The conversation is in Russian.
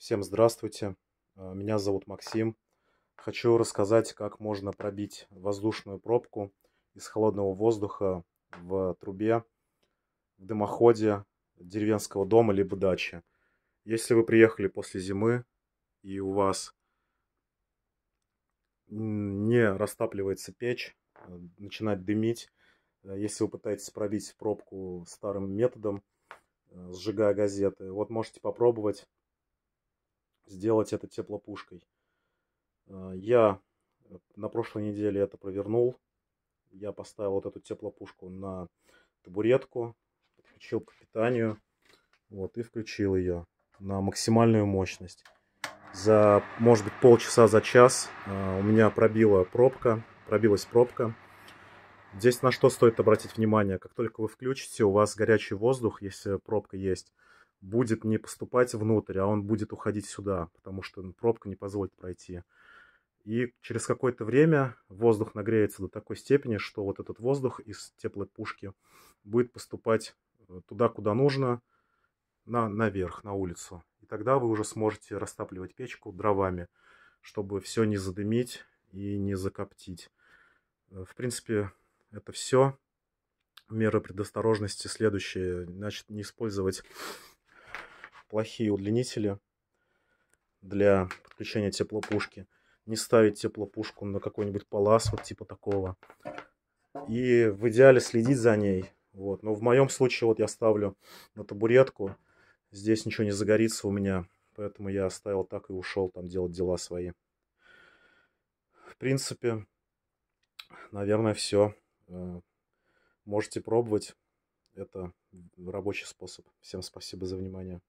Всем здравствуйте, э, меня зовут Максим. Хочу рассказать, как можно пробить воздушную пробку из холодного воздуха в трубе, в дымоходе деревенского дома либо дачи. Если вы приехали после зимы и у вас не растапливается печь, э, начинает дымить, э, если вы пытаетесь пробить пробку старым методом, сжигая газеты, вот можете попробовать сделать это теплопушкой. А, я э, на прошлой неделе это провернул. Я поставил вот эту теплопушку на табуретку, подключил к питанию, вот, и включил ее на максимальную мощность. За, может быть, полчаса, за час а, у меня пробила пробка, пробилась пробка. Здесь на что стоит обратить внимание. Как только вы включите, у вас горячий воздух, если пробка есть, будет не поступать внутрь, а он будет уходить сюда, потому что ну, пробка не позволит пройти. И через какое-то время воздух нагреется до такой степени, что вот этот воздух из теплой пушки будет поступать э, туда, куда нужно, на, наверх, на улицу. И тогда вы уже сможете растапливать печку дровами, чтобы все не задымить и не закоптить. Э, в принципе, это все. Меры предосторожности следующие. Значит, не использовать плохие удлинители для подключения теплопушки. Не ставить теплопушку на какой-нибудь палас, вот типа такого. И в идеале следить за ней. Вот. Но в моем случае вот я ставлю на табуретку. Здесь ничего не загорится у меня. Поэтому я оставил так и ушел там делать дела свои. В принципе, наверное, все. Э, можете пробовать. Это рабочий способ. Всем спасибо за внимание.